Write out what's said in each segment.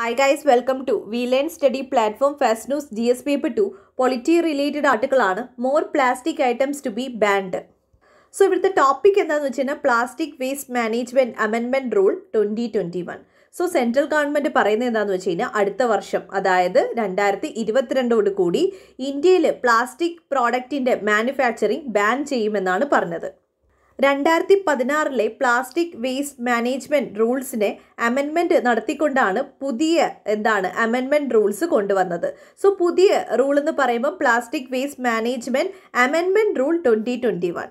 hi guys welcome to we learn study platform fast news G S paper two polity related ആണ് more plastic items to be banned so ഇവിടുത്തെ topic എന്താണെന്ന് വെച്ച് കഴിഞ്ഞാൽ plastic waste management amendment rule twenty twenty one so central government പറയുന്നത് എന്താണെന്ന് വെച്ച് കഴിഞ്ഞാൽ അടുത്ത വർഷം അതായത് രണ്ടായിരത്തി ഇരുപത്തിരണ്ടോട് കൂടി ഇന്ത്യയിൽ പ്ലാസ്റ്റിക് പ്രോഡക്റ്റിൻ്റെ മാനുഫാക്ചറിങ് ബാൻ ചെയ്യുമെന്നാണ് പറഞ്ഞത് രണ്ടായിരത്തി പതിനാറിലെ പ്ലാസ്റ്റിക് വേസ്റ്റ് മാനേജ്മെന്റ് റൂൾസിനെ അമെൻമെൻറ്റ് നടത്തിക്കൊണ്ടാണ് പുതിയ എന്താണ് അമെൻമെൻറ്റ് റൂൾസ് കൊണ്ടുവന്നത് സോ പുതിയ റൂൾ എന്ന് പറയുമ്പോൾ plastic waste management amendment rule twenty twenty one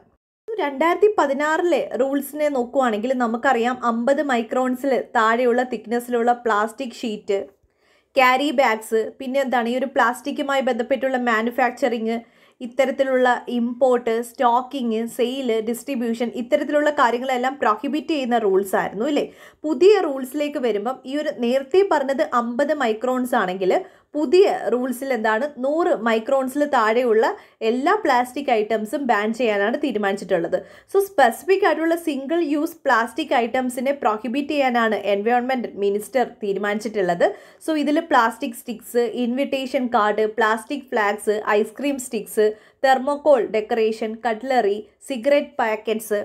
രണ്ടായിരത്തി പതിനാറിലെ റൂൾസിനെ നോക്കുവാണെങ്കിൽ നമുക്കറിയാം അമ്പത് മൈക്രോൺസിൽ താഴെയുള്ള തിക്നെസ്സിലുള്ള പ്ലാസ്റ്റിക് ഷീറ്റ് ക്യാരി ബാഗ്സ് പിന്നെ എന്താണ് ഈ ഒരു പ്ലാസ്റ്റിക്കുമായി ബന്ധപ്പെട്ടുള്ള മാനുഫാക്ചറിങ് ഇത്തരത്തിലുള്ള ഇമ്പോർട്ട് സ്റ്റോക്കിങ് സെയില് ഡിസ്ട്രിബ്യൂഷൻ ഇത്തരത്തിലുള്ള കാര്യങ്ങളെല്ലാം പ്രൊഹിബിറ്റ് ചെയ്യുന്ന റൂൾസ് ആയിരുന്നു അല്ലേ പുതിയ റൂൾസിലേക്ക് വരുമ്പം ഈ ഒരു നേരത്തെ പറഞ്ഞത് അമ്പത് മൈക്രോൺസ് ആണെങ്കിൽ പുതിയ റൂൾസിൽ എന്താണ് നൂറ് മൈക്രോൺസിൽ താഴെയുള്ള എല്ലാ പ്ലാസ്റ്റിക് ഐറ്റംസും ബാൻ ചെയ്യാനാണ് തീരുമാനിച്ചിട്ടുള്ളത് സോ സ്പെസിഫിക് ആയിട്ടുള്ള സിംഗിൾ യൂസ് പ്ലാസ്റ്റിക് ഐറ്റംസിനെ പ്രോഹിബിറ്റ് ചെയ്യാനാണ് എൻവയോൺമെൻറ്റ് മിനിസ്റ്റർ തീരുമാനിച്ചിട്ടുള്ളത് സോ ഇതിൽ plastic sticks invitation card plastic flags ice cream sticks thermocol decoration cutlery cigarette packets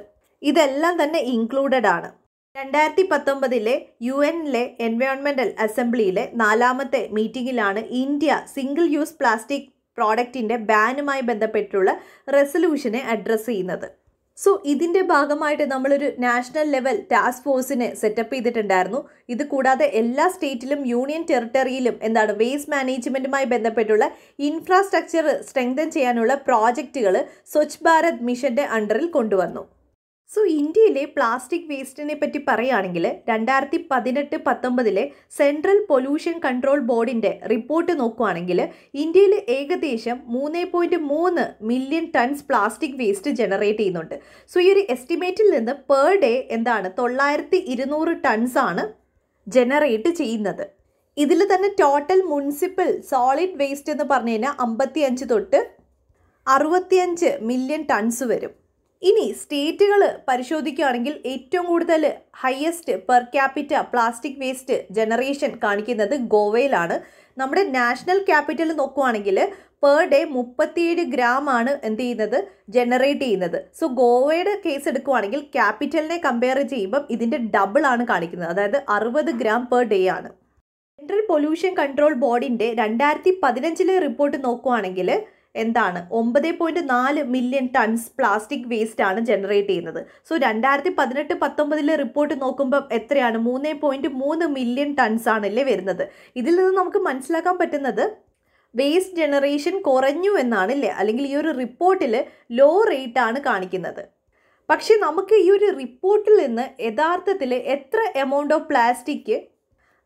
ഇതെല്ലാം തന്നെ ഇൻക്ലൂഡഡ് ആണ് രണ്ടായിരത്തി പത്തൊമ്പതിലെ യു എന്നിലെ എൻവയോൺമെൻറ്റൽ അസംബ്ലിയിലെ നാലാമത്തെ മീറ്റിംഗിലാണ് ഇന്ത്യ സിംഗിൾ യൂസ് പ്ലാസ്റ്റിക് പ്രോഡക്റ്റിൻ്റെ ബാനുമായി ബന്ധപ്പെട്ടുള്ള റെസൊല്യൂഷനെ അഡ്രസ്സ് ചെയ്യുന്നത് സോ ഇതിൻ്റെ ഭാഗമായിട്ട് നമ്മളൊരു നാഷണൽ ലെവൽ ടാസ്ക് ഫോഴ്സിനെ സെറ്റപ്പ് ചെയ്തിട്ടുണ്ടായിരുന്നു ഇത് കൂടാതെ എല്ലാ സ്റ്റേറ്റിലും യൂണിയൻ ടെറിട്ടറിയിലും എന്താണ് വേസ്റ്റ് മാനേജ്മെൻറ്റുമായി ബന്ധപ്പെട്ടുള്ള ഇൻഫ്രാസ്ട്രക്ചർ സ്ട്രെങ്തൻ ചെയ്യാനുള്ള പ്രോജക്റ്റുകൾ സ്വച്ഛ് ഭാരത് മിഷൻ്റെ അണ്ടറിൽ കൊണ്ടുവന്നു സോ ഇന്ത്യയിലെ പ്ലാസ്റ്റിക് വേസ്റ്റിനെ പറ്റി പറയുകയാണെങ്കിൽ രണ്ടായിരത്തി പതിനെട്ട് പത്തൊമ്പതിലെ സെൻട്രൽ പൊല്യൂഷൻ കൺട്രോൾ ബോർഡിൻ്റെ റിപ്പോർട്ട് നോക്കുകയാണെങ്കിൽ ഇന്ത്യയിൽ ഏകദേശം മൂന്ന് പോയിൻറ്റ് മൂന്ന് million tons plastic waste generate ചെയ്യുന്നുണ്ട് സോ ഈ ഒരു എസ്റ്റിമേറ്റിൽ നിന്ന് പെർ ഡേ എന്താണ് തൊള്ളായിരത്തി ഇരുന്നൂറ് ടൺസാണ് ജനറേറ്റ് ചെയ്യുന്നത് ഇതിൽ തന്നെ ടോട്ടൽ മുനിസിപ്പൽ സോളിഡ് വേസ്റ്റ് എന്ന് പറഞ്ഞു കഴിഞ്ഞാൽ അമ്പത്തി അഞ്ച് തൊട്ട് അറുപത്തിയഞ്ച് മില്യൺ ടൺസ് വരും ഇനി സ്റ്റേറ്റുകൾ പരിശോധിക്കുകയാണെങ്കിൽ ഏറ്റവും കൂടുതൽ highest per capita plastic waste generation കാണിക്കുന്നത് ഗോവയിലാണ് നമ്മുടെ നാഷണൽ ക്യാപിറ്റൽ നോക്കുവാണെങ്കിൽ പെർ ഡേ മുപ്പത്തിയേഴ് ആണ് എന്ത് ചെയ്യുന്നത് ജനറേറ്റ് ചെയ്യുന്നത് സോ ഗോവയുടെ കേസ് എടുക്കുവാണെങ്കിൽ ക്യാപിറ്റലിനെ കമ്പയർ ചെയ്യുമ്പം ഇതിൻ്റെ ഡബിൾ ആണ് കാണിക്കുന്നത് അതായത് അറുപത് ഗ്രാം പെർ ഡേ ആണ് സെൻട്രൽ പൊല്യൂഷൻ കൺട്രോൾ ബോർഡിൻ്റെ രണ്ടായിരത്തി പതിനഞ്ചിലെ റിപ്പോർട്ട് നോക്കുവാണെങ്കിൽ എന്താണ് ഒമ്പത് പോയിന്റ് നാല് മില്യൺ ടൺസ് പ്ലാസ്റ്റിക് വേസ്റ്റ് ആണ് ജനറേറ്റ് ചെയ്യുന്നത് സോ രണ്ടായിരത്തി പതിനെട്ട് പത്തൊമ്പതിലെ റിപ്പോർട്ട് നോക്കുമ്പോൾ എത്രയാണ് മൂന്ന് പോയിന്റ് മൂന്ന് മില്യൺ ടൺസ് ആണല്ലേ വരുന്നത് ഇതിൽ നിന്ന് നമുക്ക് മനസ്സിലാക്കാൻ പറ്റുന്നത് വേസ്റ്റ് ജനറേഷൻ കുറഞ്ഞു അല്ലേ അല്ലെങ്കിൽ ഈ ഒരു റിപ്പോർട്ടിൽ ലോ റേറ്റ് ആണ് കാണിക്കുന്നത് പക്ഷേ നമുക്ക് ഈ ഒരു റിപ്പോർട്ടിൽ നിന്ന് യഥാർത്ഥത്തിൽ എത്ര എമൗണ്ട് ഓഫ് പ്ലാസ്റ്റിക്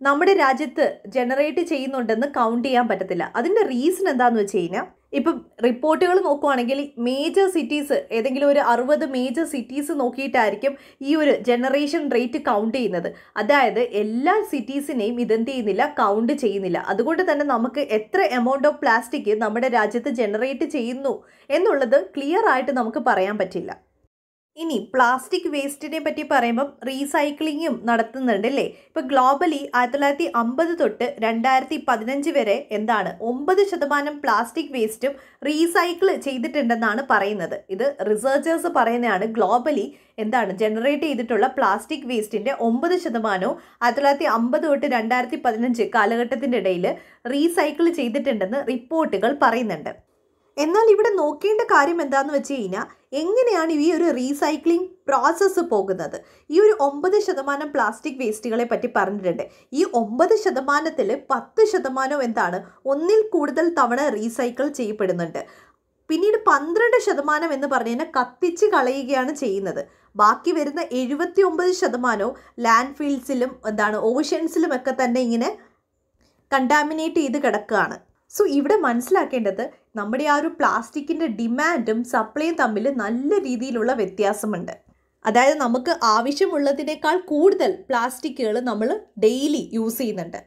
നമ്മുടെ രാജ്യത്ത് ജനറേറ്റ് ചെയ്യുന്നുണ്ടെന്ന് കൗണ്ട് ചെയ്യാൻ പറ്റത്തില്ല അതിൻ്റെ റീസൺ എന്താണെന്ന് വെച്ച് കഴിഞ്ഞാൽ ഇപ്പം റിപ്പോർട്ടുകൾ നോക്കുവാണെങ്കിൽ മേജർ സിറ്റീസ് ഏതെങ്കിലും ഒരു അറുപത് മേജർ സിറ്റീസ് നോക്കിയിട്ടായിരിക്കും ഈ ഒരു ജനറേഷൻ റേറ്റ് കൗണ്ട് ചെയ്യുന്നത് അതായത് എല്ലാ സിറ്റീസിനെയും ഇതെന്ത് ചെയ്യുന്നില്ല കൗണ്ട് ചെയ്യുന്നില്ല അതുകൊണ്ട് തന്നെ നമുക്ക് എത്ര എമൗണ്ട് ഓഫ് പ്ലാസ്റ്റിക് നമ്മുടെ രാജ്യത്ത് ജനറേറ്റ് ചെയ്യുന്നു എന്നുള്ളത് ക്ലിയർ ആയിട്ട് നമുക്ക് പറയാൻ പറ്റില്ല ഇനി പ്ലാസ്റ്റിക് വേസ്റ്റിനെ പറ്റി പറയുമ്പം റീസൈക്ലിങ്ങും നടത്തുന്നുണ്ട് അല്ലേ ഇപ്പോൾ ഗ്ലോബലി ആയിരത്തി തൊള്ളായിരത്തി അമ്പത് തൊട്ട് രണ്ടായിരത്തി പതിനഞ്ച് വരെ എന്താണ് ഒമ്പത് ശതമാനം പ്ലാസ്റ്റിക് വേസ്റ്റും റീസൈക്കിൾ ചെയ്തിട്ടുണ്ടെന്നാണ് പറയുന്നത് ഇത് റിസർച്ചേഴ്സ് പറയുന്നതാണ് ഗ്ലോബലി എന്താണ് ജനറേറ്റ് ചെയ്തിട്ടുള്ള പ്ലാസ്റ്റിക് വേസ്റ്റിൻ്റെ ഒമ്പത് ശതമാനവും ആയിരത്തി തൊള്ളായിരത്തി അമ്പത് തൊട്ട് രണ്ടായിരത്തി പതിനഞ്ച് കാലഘട്ടത്തിൻ്റെ ഇടയിൽ റീസൈക്കിൾ ചെയ്തിട്ടുണ്ടെന്ന് റിപ്പോർട്ടുകൾ പറയുന്നുണ്ട് എന്നാൽ ഇവിടെ നോക്കേണ്ട കാര്യം എന്താണെന്ന് വെച്ച് കഴിഞ്ഞാൽ എങ്ങനെയാണ് ഈ ഒരു റീസൈക്ലിംഗ് പ്രോസസ്സ് പോകുന്നത് ഈ ഒരു ഒമ്പത് ശതമാനം പ്ലാസ്റ്റിക് വേസ്റ്റുകളെ പറ്റി പറഞ്ഞിട്ടുണ്ട് ഈ ഒമ്പത് ശതമാനത്തിൽ പത്ത് ശതമാനം എന്താണ് ഒന്നിൽ കൂടുതൽ തവണ റീസൈക്കിൾ ചെയ്യപ്പെടുന്നുണ്ട് പിന്നീട് പന്ത്രണ്ട് ശതമാനം എന്ന് പറഞ്ഞു കഴിഞ്ഞാൽ കത്തിച്ച് കളയുകയാണ് ചെയ്യുന്നത് ബാക്കി വരുന്ന എഴുപത്തി ഒമ്പത് ശതമാനവും ലാൻഡ് ഫീൽഡ്സിലും എന്താണ് ഓഷ്യൻസിലും ഒക്കെ തന്നെ ഇങ്ങനെ കണ്ടാമിനേറ്റ് ചെയ്ത് കിടക്കുകയാണ് സോ ഇവിടെ മനസ്സിലാക്കേണ്ടത് നമ്മുടെ ആ ഒരു പ്ലാസ്റ്റിക്കിൻ്റെ ഡിമാൻഡും സപ്ലൈയും തമ്മിൽ നല്ല രീതിയിലുള്ള വ്യത്യാസമുണ്ട് അതായത് നമുക്ക് ആവശ്യമുള്ളതിനേക്കാൾ കൂടുതൽ പ്ലാസ്റ്റിക്കുകൾ നമ്മൾ ഡെയിലി യൂസ് ചെയ്യുന്നുണ്ട്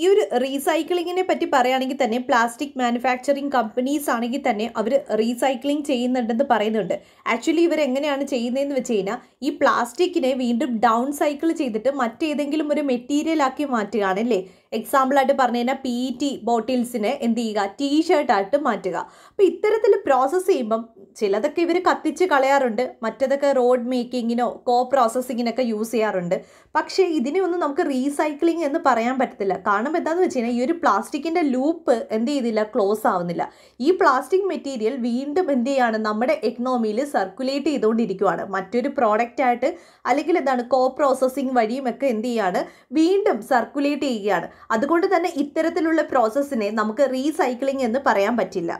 ഈ ഒരു റീസൈക്ലിങ്ങിനെ പറ്റി പറയുകയാണെങ്കിൽ തന്നെ പ്ലാസ്റ്റിക് മാനുഫാക്ചറിങ് കമ്പനീസ് ആണെങ്കിൽ തന്നെ അവർ റീസൈക്ലിംഗ് ചെയ്യുന്നുണ്ടെന്ന് പറയുന്നുണ്ട് ആക്ച്വലി ഇവർ എങ്ങനെയാണ് ചെയ്യുന്നതെന്ന് വെച്ച് കഴിഞ്ഞാൽ ഈ പ്ലാസ്റ്റിക്കിനെ വീണ്ടും ഡൗൺ സൈക്കിൾ ചെയ്തിട്ട് മറ്റേതെങ്കിലും ഒരു മെറ്റീരിയലാക്കി മാറ്റുകയാണല്ലേ എക്സാമ്പിളായിട്ട് പറഞ്ഞു കഴിഞ്ഞാൽ പി ടി ബോട്ടിൽസിനെ എന്ത് ചെയ്യുക ടീ ഷർട്ടായിട്ട് മാറ്റുക അപ്പോൾ ഇത്തരത്തിൽ പ്രോസസ്സ് ചെയ്യുമ്പം ചിലതൊക്കെ ഇവർ കത്തിച്ച് കളയാറുണ്ട് മറ്റതൊക്കെ റോഡ് മേക്കിങ്ങിനോ കോ പ്രോസസ്സിങ്ങിനൊക്കെ യൂസ് ചെയ്യാറുണ്ട് പക്ഷേ ഇതിനെയൊന്നും നമുക്ക് റീസൈക്ലിംഗ് എന്ന് പറയാൻ പറ്റത്തില്ല കാരണം എന്താണെന്ന് വെച്ച് കഴിഞ്ഞാൽ ഈ ഒരു പ്ലാസ്റ്റിക്കിൻ്റെ ലൂപ്പ് എന്ത് ചെയ്തില്ല ക്ലോസ് ആവുന്നില്ല ഈ പ്ലാസ്റ്റിക് മെറ്റീരിയൽ വീണ്ടും എന്ത് ചെയ്യാണ് നമ്മുടെ എക്കണോമിയിൽ സർക്കുലേറ്റ് ചെയ്തുകൊണ്ടിരിക്കുകയാണ് മറ്റൊരു പ്രോഡക്റ്റായിട്ട് അല്ലെങ്കിൽ എന്താണ് കോ പ്രോസസ്സിങ് വഴിയുമൊക്കെ എന്ത് ചെയ്യുകയാണ് വീണ്ടും സർക്കുലേറ്റ് ചെയ്യുകയാണ് അതുകൊണ്ട് തന്നെ ഇത്തരത്തിലുള്ള പ്രോസസ്സിനെ നമുക്ക് റീസൈക്ലിംഗ് എന്ന് പറയാൻ പറ്റില്ല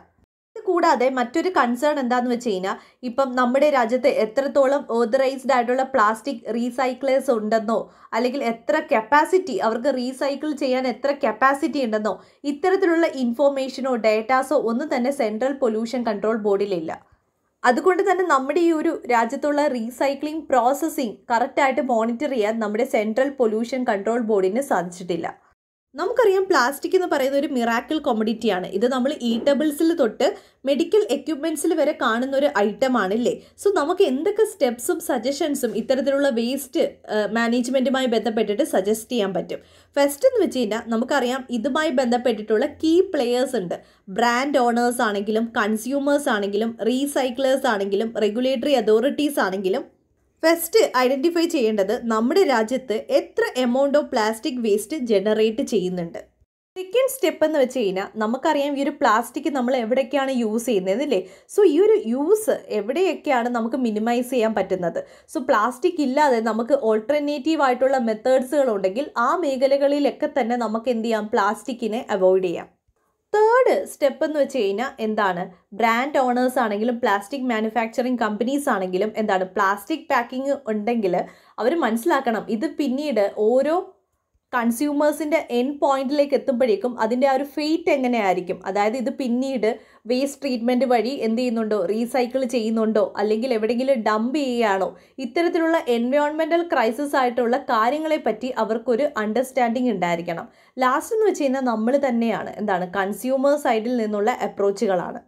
കൂടാതെ മറ്റൊരു കൺസേൺ എന്താന്ന് വെച്ച് കഴിഞ്ഞാൽ ഇപ്പം നമ്മുടെ രാജ്യത്ത് എത്രത്തോളം ഓതറൈസ്ഡ് ആയിട്ടുള്ള പ്ലാസ്റ്റിക് റീസൈക്ലേഴ്സ് ഉണ്ടെന്നോ അല്ലെങ്കിൽ എത്ര കപ്പാസിറ്റി അവർക്ക് റീസൈക്കിൾ ചെയ്യാൻ എത്ര കപ്പാസിറ്റി ഉണ്ടെന്നോ ഇത്തരത്തിലുള്ള ഇൻഫോർമേഷനോ ഡേറ്റാസോ ഒന്നും തന്നെ സെൻട്രൽ പൊല്യൂഷൻ കൺട്രോൾ ബോർഡിലില്ല അതുകൊണ്ട് തന്നെ നമ്മുടെ ഈ ഒരു രാജ്യത്തുള്ള റീസൈക്ലിംഗ് പ്രോസസ്സിംഗ് കറക്റ്റായിട്ട് മോണിറ്റർ ചെയ്യാൻ നമ്മുടെ സെൻട്രൽ പൊല്യൂഷൻ കൺട്രോൾ ബോർഡിന് സാധിച്ചിട്ടില്ല നമുക്കറിയാം പ്ലാസ്റ്റിക് എന്ന് പറയുന്ന ഒരു മിറാക്കിൾ കൊമഡിറ്റിയാണ് ഇത് നമ്മൾ ഈറ്റബിൾസിൽ തൊട്ട് മെഡിക്കൽ എക്യുപ്മെൻറ്റ്സിൽ വരെ കാണുന്ന ഒരു ഐറ്റം ആണല്ലേ സോ നമുക്ക് എന്തൊക്കെ സ്റ്റെപ്സും സജഷൻസും ഇത്തരത്തിലുള്ള വേസ്റ്റ് മാനേജ്മെൻറ്റുമായി ബന്ധപ്പെട്ടിട്ട് സജസ്റ്റ് ചെയ്യാൻ പറ്റും ഫസ്റ്റ് എന്ന് വെച്ച് കഴിഞ്ഞാൽ നമുക്കറിയാം ഇതുമായി ബന്ധപ്പെട്ടിട്ടുള്ള കീ പ്ലെയേഴ്സ് ഉണ്ട് ബ്രാൻഡ് ഓണേഴ്സ് ആണെങ്കിലും കൺസ്യൂമേഴ്സ് ആണെങ്കിലും റീസൈക്ലേഴ്സ് ആണെങ്കിലും റെഗുലേറ്ററി അതോറിറ്റീസ് ആണെങ്കിലും ഫസ്റ്റ് ഐഡൻറ്റിഫൈ ചെയ്യേണ്ടത് നമ്മുടെ രാജ്യത്ത് എത്ര amount of plastic waste generate ചെയ്യുന്നുണ്ട് സെക്കൻഡ് സ്റ്റെപ്പ് എന്ന് വെച്ച് കഴിഞ്ഞാൽ നമുക്കറിയാം ഈ ഒരു പ്ലാസ്റ്റിക് നമ്മൾ എവിടെയൊക്കെയാണ് യൂസ് ചെയ്യുന്നത് അല്ലേ സോ ഈ ഒരു യൂസ് എവിടെയൊക്കെയാണ് നമുക്ക് മിനിമൈസ് ചെയ്യാൻ പറ്റുന്നത് സോ പ്ലാസ്റ്റിക് ഇല്ലാതെ നമുക്ക് ഓൾട്ടർനേറ്റീവ് ആയിട്ടുള്ള മെത്തേഡ്സുകൾ ഉണ്ടെങ്കിൽ ആ മേഖലകളിലൊക്കെ തന്നെ നമുക്ക് എന്ത് ചെയ്യാം പ്ലാസ്റ്റിക്കിനെ അവോയ്ഡ് ചെയ്യാം തേർഡ് സ്റ്റെപ്പ് എന്ന് വെച്ച് കഴിഞ്ഞാൽ എന്താണ് ബ്രാൻഡ് ഓണേഴ്സ് ആണെങ്കിലും പ്ലാസ്റ്റിക് മാനുഫാക്ചറിങ് കമ്പനീസ് ആണെങ്കിലും എന്താണ് പ്ലാസ്റ്റിക് പാക്കിംഗ് ഉണ്ടെങ്കിൽ അവർ മനസ്സിലാക്കണം ഇത് പിന്നീട് ഓരോ കൺസ്യൂമേഴ്സിൻ്റെ എൻ പോയിന്റിലേക്ക് എത്തുമ്പോഴേക്കും അതിൻ്റെ ആ ഒരു ഫേറ്റ് എങ്ങനെയായിരിക്കും അതായത് ഇത് പിന്നീട് വേസ്റ്റ് ട്രീറ്റ്മെൻറ്റ് വഴി എന്ത് ചെയ്യുന്നുണ്ടോ റീസൈക്കിൾ ചെയ്യുന്നുണ്ടോ അല്ലെങ്കിൽ എവിടെയെങ്കിലും ഡംപ് ചെയ്യുകയാണോ ഇത്തരത്തിലുള്ള എൻവയോൺമെൻ്റൽ ക്രൈസിസ് ആയിട്ടുള്ള കാര്യങ്ങളെപ്പറ്റി അവർക്കൊരു അണ്ടർസ്റ്റാൻഡിങ് ഉണ്ടായിരിക്കണം ലാസ്റ്റ് എന്ന് വെച്ച് കഴിഞ്ഞാൽ നമ്മൾ തന്നെയാണ് എന്താണ് കൺസ്യൂമർ സൈഡിൽ നിന്നുള്ള അപ്രോച്ചുകളാണ്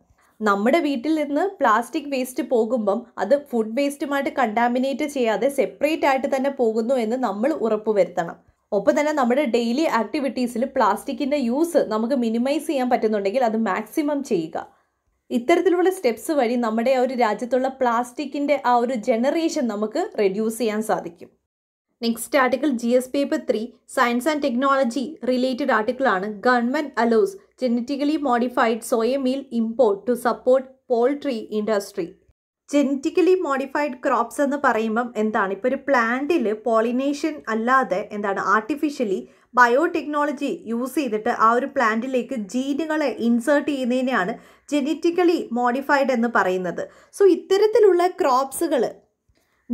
നമ്മുടെ വീട്ടിൽ നിന്ന് പ്ലാസ്റ്റിക് വേസ്റ്റ് പോകുമ്പം അത് ഫുഡ് വേസ്റ്റുമായിട്ട് കണ്ടാമിനേറ്റ് ചെയ്യാതെ സെപ്പറേറ്റ് ആയിട്ട് തന്നെ പോകുന്നു എന്ന് നമ്മൾ ഉറപ്പുവരുത്തണം ഒപ്പം തന്നെ നമ്മുടെ ഡെയിലി ആക്ടിവിറ്റീസിൽ പ്ലാസ്റ്റിക്കിൻ്റെ യൂസ് നമുക്ക് മിനിമൈസ് ചെയ്യാൻ പറ്റുന്നുണ്ടെങ്കിൽ അത് മാക്സിമം ചെയ്യുക ഇത്തരത്തിലുള്ള സ്റ്റെപ്സ് വഴി നമ്മുടെ ആ ഒരു രാജ്യത്തുള്ള പ്ലാസ്റ്റിക്കിൻ്റെ ആ ഒരു ജനറേഷൻ നമുക്ക് റെഡ്യൂസ് ചെയ്യാൻ സാധിക്കും next article G S paper three science and technology related ആർട്ടിക്കിളാണ് government allows genetically modified soya meal import to support poultry industry genetically modified crops എന്ന് പറയുമ്പം എന്താണ് ഇപ്പോൾ ഒരു പ്ലാന്റിൽ പോളിനേഷൻ അല്ലാതെ എന്താണ് ആർട്ടിഫിഷ്യലി ബയോടെക്നോളജി യൂസ് ചെയ്തിട്ട് ആ ഒരു പ്ലാന്റിലേക്ക് ജീനുകളെ ഇൻസേർട്ട് ചെയ്യുന്നതിനെയാണ് ജെനറ്റിക്കലി മോഡിഫൈഡ് എന്ന് പറയുന്നത് സോ ഇത്തരത്തിലുള്ള ക്രോപ്സുകൾ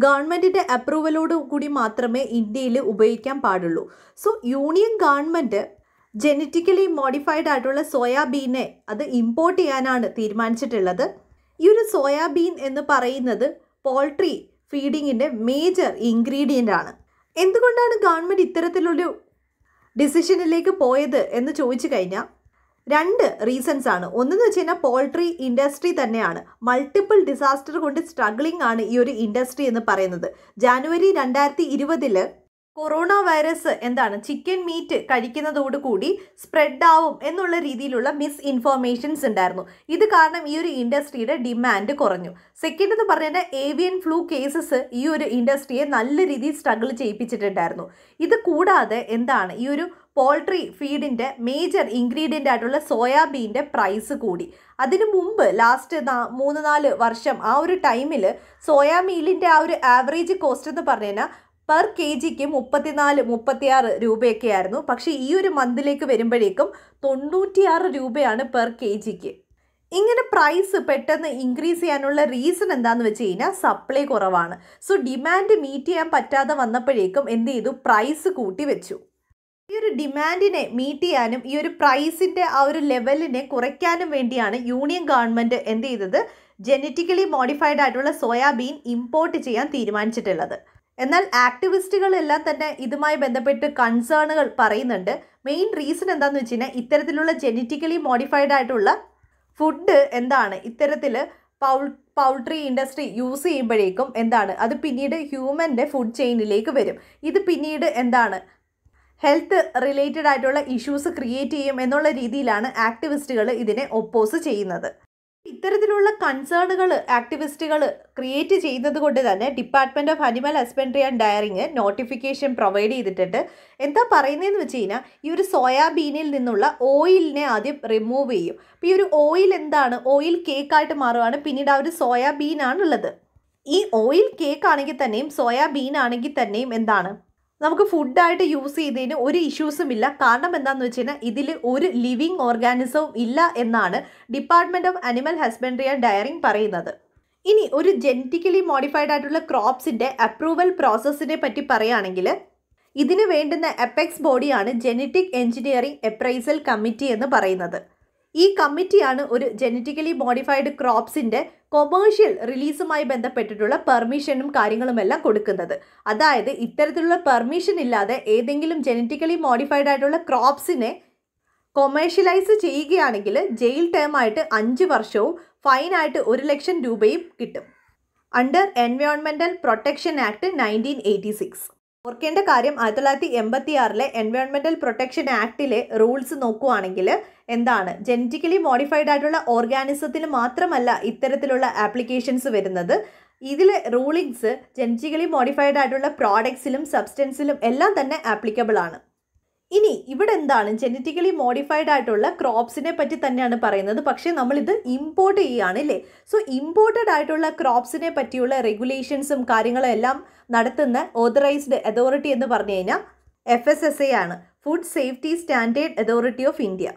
ഗവൺമെൻറ്റിൻ്റെ അപ്രൂവലോട് കൂടി മാത്രമേ ഇന്ത്യയിൽ ഉപയോഗിക്കാൻ പാടുള്ളൂ so union government genetically modified ആയിട്ടുള്ള സോയാബീനെ അത് ഇമ്പോർട്ട് ചെയ്യാനാണ് തീരുമാനിച്ചിട്ടുള്ളത് ഈ ഒരു സോയാബീൻ എന്ന് പറയുന്നത് പോൾട്രി ഫീഡിങ്ങിൻ്റെ മേജർ ഇൻഗ്രീഡിയൻ്റ് ആണ് എന്തുകൊണ്ടാണ് ഗവൺമെൻറ് ഇത്തരത്തിലൊരു ഡിസിഷനിലേക്ക് പോയത് എന്ന് ചോദിച്ചു കഴിഞ്ഞാൽ രണ്ട് റീസൺസ് ആണ് ഒന്നെന്ന് വെച്ച് കഴിഞ്ഞാൽ പോൾട്രി ഇൻഡസ്ട്രി തന്നെയാണ് മൾട്ടിപ്പിൾ ഡിസാസ്റ്റർ കൊണ്ട് സ്ട്രഗ്ലിംഗ് ആണ് ഈ ഒരു ഇൻഡസ്ട്രി എന്ന് പറയുന്നത് ജാനുവരി രണ്ടായിരത്തി ഇരുപതിൽ കൊറോണ വൈറസ് എന്താണ് ചിക്കൻ മീറ്റ് കഴിക്കുന്നതോടുകൂടി സ്പ്രെഡ് ആവും എന്നുള്ള രീതിയിലുള്ള മിസ് ഇൻഫോർമേഷൻസ് ഉണ്ടായിരുന്നു ഇത് കാരണം ഈ ഒരു ഇൻഡസ്ട്രിയുടെ ഡിമാൻഡ് കുറഞ്ഞു സെക്കൻഡ് എന്ന് പറഞ്ഞാൽ ഏവിയൻ ഫ്ലൂ കേസസ് ഈ ഒരു ഇൻഡസ്ട്രിയെ നല്ല രീതിയിൽ സ്ട്രഗിൾ ചെയ്യിപ്പിച്ചിട്ടുണ്ടായിരുന്നു ഇത് കൂടാതെ എന്താണ് ഈ ഒരു പോൾട്രി ഫീഡിൻ്റെ മേജർ ഇൻഗ്രീഡിയൻ്റ് ആയിട്ടുള്ള സോയാബീൻ്റെ പ്രൈസ് കൂടി അതിനു മുമ്പ് ലാസ്റ്റ് മൂന്ന് നാല് വർഷം ആ ഒരു ടൈമിൽ സോയാ മീലിൻ്റെ ആ ഒരു ആവറേജ് കോസ്റ്റ് എന്ന് പറഞ്ഞു കഴിഞ്ഞാൽ പെർ കെ ജിക്ക് മുപ്പത്തിനാല് മുപ്പത്തിയാറ് രൂപയൊക്കെ ആയിരുന്നു പക്ഷേ ഈ ഒരു മന്തിലേക്ക് വരുമ്പോഴേക്കും തൊണ്ണൂറ്റിയാറ് രൂപയാണ് പെർ കെ ജിക്ക് ഇങ്ങനെ പ്രൈസ് പെട്ടെന്ന് ഇൻക്രീസ് ചെയ്യാനുള്ള റീസൺ എന്താണെന്ന് വെച്ച് കഴിഞ്ഞാൽ സപ്ലൈ കുറവാണ് സോ ഡിമാൻഡ് മീറ്റ് ചെയ്യാൻ പറ്റാതെ വന്നപ്പോഴേക്കും എന്ത് ചെയ്തു പ്രൈസ് കൂട്ടി വെച്ചു ഈ ഒരു ഡിമാൻഡിനെ മീറ്റ് ചെയ്യാനും ഈ ഒരു പ്രൈസിൻ്റെ ആ ഒരു ലെവലിനെ കുറയ്ക്കാനും വേണ്ടിയാണ് യൂണിയൻ ഗവൺമെൻറ് എന്ത് ചെയ്തത് ജനറ്റിക്കലി മോഡിഫൈഡ് ആയിട്ടുള്ള സോയാബീൻ ഇമ്പോർട്ട് ചെയ്യാൻ തീരുമാനിച്ചിട്ടുള്ളത് എന്നാൽ ആക്ടിവിസ്റ്റുകളെല്ലാം തന്നെ ഇതുമായി ബന്ധപ്പെട്ട് കൺസേണുകൾ പറയുന്നുണ്ട് മെയിൻ റീസൺ എന്താണെന്ന് വെച്ച് കഴിഞ്ഞാൽ ഇത്തരത്തിലുള്ള ജനറ്റിക്കലി മോഡിഫൈഡ് ആയിട്ടുള്ള ഫുഡ് എന്താണ് ഇത്തരത്തിൽ പൗൾ പൗൾട്രി ഇൻഡസ്ട്രി യൂസ് ചെയ്യുമ്പോഴേക്കും എന്താണ് അത് പിന്നീട് ഹ്യൂമൻ്റെ ഫുഡ് ചെയിനിലേക്ക് വരും ഇത് പിന്നീട് എന്താണ് ഹെൽത്ത് റിലേറ്റഡ് ആയിട്ടുള്ള ഇഷ്യൂസ് ക്രിയേറ്റ് ചെയ്യും എന്നുള്ള രീതിയിലാണ് ആക്ടിവിസ്റ്റുകൾ ഇതിനെ ഒപ്പോസ് ചെയ്യുന്നത് ഇത്തരത്തിലുള്ള കൺസേണുകൾ ആക്ടിവിസ്റ്റുകൾ ക്രിയേറ്റ് ചെയ്യുന്നത് കൊണ്ട് തന്നെ department of animal husbandry and dairying notification provide ചെയ്തിട്ടുണ്ട് എന്താ പറയുന്നതെന്ന് വെച്ച് കഴിഞ്ഞാൽ ഈ ഒരു സോയാബീനിൽ നിന്നുള്ള ഓയിലിനെ ആദ്യം റിമൂവ് ചെയ്യും അപ്പോൾ ഈ ഒരു ഓയിൽ എന്താണ് ഓയിൽ കേക്കായിട്ട് മാറുകയാണ് പിന്നീട് ആ ഒരു സോയാബീനാണുള്ളത് ഈ ഓയിൽ കേക്ക് ആണെങ്കിൽ തന്നെയും സോയാബീൻ ആണെങ്കിൽ തന്നെയും എന്താണ് നമുക്ക് ഫുഡായിട്ട് യൂസ് ചെയ്തതിന് ഒരു ഇഷ്യൂസും ഇല്ല കാരണം എന്താണെന്ന് വെച്ച് കഴിഞ്ഞാൽ ഇതിൽ ഒരു ലിവിങ് ഓർഗാനിസവും ഇല്ല എന്നാണ് department of animal husbandry and dairying പറയുന്നത് ഇനി ഒരു ജനറ്റിക്കലി മോഡിഫൈഡ് ആയിട്ടുള്ള ക്രോപ്സിൻ്റെ അപ്രൂവൽ പ്രോസസ്സിനെ പറ്റി പറയുകയാണെങ്കിൽ ഇതിന് വേണ്ടുന്ന എപ്പെക്സ് ബോഡിയാണ് ജനറ്റിക് എഞ്ചിനീയറിംഗ് എപ്രൈസൽ കമ്മിറ്റി എന്ന് പറയുന്നത് ഈ കമ്മിറ്റിയാണ് ഒരു ജനറ്റിക്കലി മോഡിഫൈഡ് ക്രോപ്സിൻ്റെ കൊമേഴ്ഷ്യൽ റിലീസുമായി ബന്ധപ്പെട്ടിട്ടുള്ള പെർമിഷനും കാര്യങ്ങളുമെല്ലാം കൊടുക്കുന്നത് അതായത് ഇത്തരത്തിലുള്ള പെർമിഷൻ ഇല്ലാതെ ഏതെങ്കിലും ജനറ്റിക്കലി മോഡിഫൈഡ് ആയിട്ടുള്ള ക്രോപ്സിനെ കൊമേഴ്ഷ്യലൈസ് ചെയ്യുകയാണെങ്കിൽ ജയിൽ ടേം ആയിട്ട് അഞ്ച് വർഷവും ഫൈനായിട്ട് ഒരു ലക്ഷം രൂപയും കിട്ടും under environmental protection act nineteen eighty six ഓർക്കേണ്ട കാര്യം ആയിരത്തി തൊള്ളായിരത്തി എൺപത്തി ആറിലെ എൻവയോൺമെൻറ്റൽ പ്രൊട്ടക്ഷൻ ആക്ടിലെ റൂൾസ് നോക്കുവാണെങ്കിൽ എന്താണ് ജനറ്റിക്കലി മോഡിഫൈഡ് ആയിട്ടുള്ള ഓർഗാനിസത്തിന് മാത്രമല്ല ഇത്തരത്തിലുള്ള ആപ്ലിക്കേഷൻസ് വരുന്നത് ഇതിൽ റൂളിങ്സ് ജനറ്റിക്കലി മോഡിഫൈഡ് ആയിട്ടുള്ള പ്രോഡക്ട്സിലും സബ്സ്റ്റൻസിലും എല്ലാം തന്നെ ആപ്ലിക്കബിൾ ആണ് ഇനി ഇവിടെ എന്താണ് ജനറ്റിക്കലി മോഡിഫൈഡ് ആയിട്ടുള്ള ക്രോപ്സിനെ പറ്റി തന്നെയാണ് പറയുന്നത് പക്ഷേ നമ്മളിത് ഇമ്പോർട്ട് ചെയ്യുകയാണ് അല്ലേ സോ ഇമ്പോർട്ടഡ് ആയിട്ടുള്ള ക്രോപ്സിനെ പറ്റിയുള്ള റെഗുലേഷൻസും കാര്യങ്ങളും എല്ലാം നടത്തുന്ന ഓതറൈസ്ഡ് അതോറിറ്റി എന്ന് പറഞ്ഞു കഴിഞ്ഞാൽ എഫ് എസ് എസ് എ ആണ് food safety standard authority of India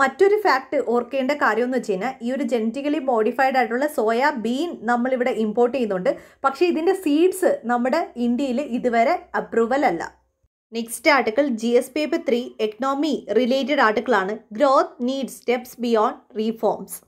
മറ്റൊരു ഫാക്ട് ഓർക്കേണ്ട കാര്യം എന്ന് വെച്ച് കഴിഞ്ഞാൽ ഈ ഒരു ജനറ്റിക്കലി മോഡിഫൈഡ് ആയിട്ടുള്ള സോയ ബീൻ നമ്മളിവിടെ ഇമ്പോർട്ട് ചെയ്യുന്നുണ്ട് പക്ഷേ ഇതിൻ്റെ സീഡ്സ് നമ്മുടെ ഇന്ത്യയിൽ ഇതുവരെ അപ്രൂവൽ അല്ല next article G S paper three economy related ആർട്ടിക്കിളാണ് growth need steps beyond reforms